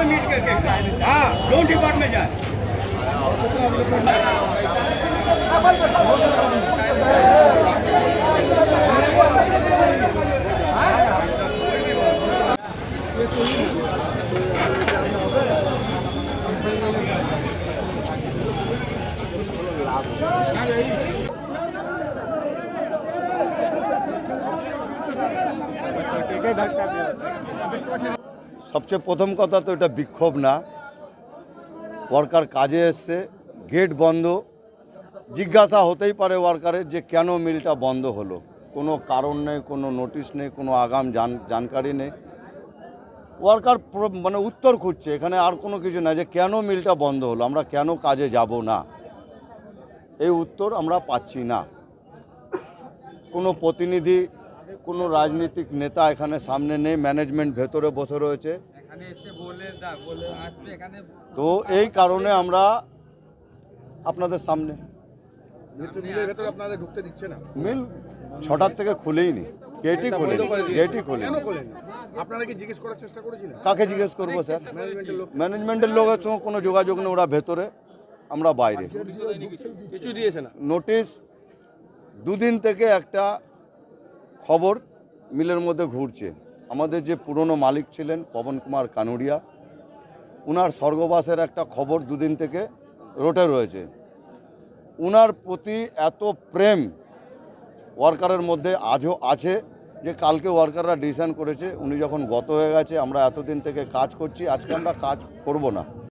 सबको मीट करके हाँ लोन डिपार्टमेंट जाए धक्का दिया সবচেয়ে প্রথম কথা তো এটা বিক্ষোভ না ওয়ার্কার কাজে এসছে গেট বন্ধ জিজ্ঞাসা হতেই পারে ওয়ার্কারের যে কেন মিলটা বন্ধ হলো কোনো কারণ নেই কোনো নোটিশ নেই কোনো আগাম জান জানকারি নেই ওয়ার্কার মানে উত্তর খুঁজছে এখানে আর কোনো কিছু না যে কেন মিলটা বন্ধ হলো আমরা কেন কাজে যাব না এই উত্তর আমরা পাচ্ছি না কোনো প্রতিনিধি কোনো রাজনৈতিক নেতা এখানে সামনে নেই ম্যানেজমেন্ট ভেতরে বসে রয়েছে তো এই কারণে আমরা আপনাদের সামনে মিল ছটার থেকে খুলেই নি গেটই খোলে গেটই খুলে কাকে জিজ্ঞেস করবো স্যার ম্যানেজমেন্টের লোকের সঙ্গে কোনো যোগাযোগ নেই ওরা ভেতরে আমরা বাইরে নোটিশ দুদিন থেকে একটা খবর মিলের মধ্যে ঘুরছে আমাদের যে পুরনো মালিক ছিলেন পবন কুমার কানুরিয়া উনার স্বর্গবাসের একটা খবর দুদিন থেকে রোটে রয়েছে উনার প্রতি এত প্রেম ওয়ার্কারের মধ্যে আজও আছে যে কালকে ওয়ার্কাররা ডিসিশন করেছে উনি যখন গত হয়ে গেছে আমরা এতদিন থেকে কাজ করছি আজকে আমরা কাজ করব না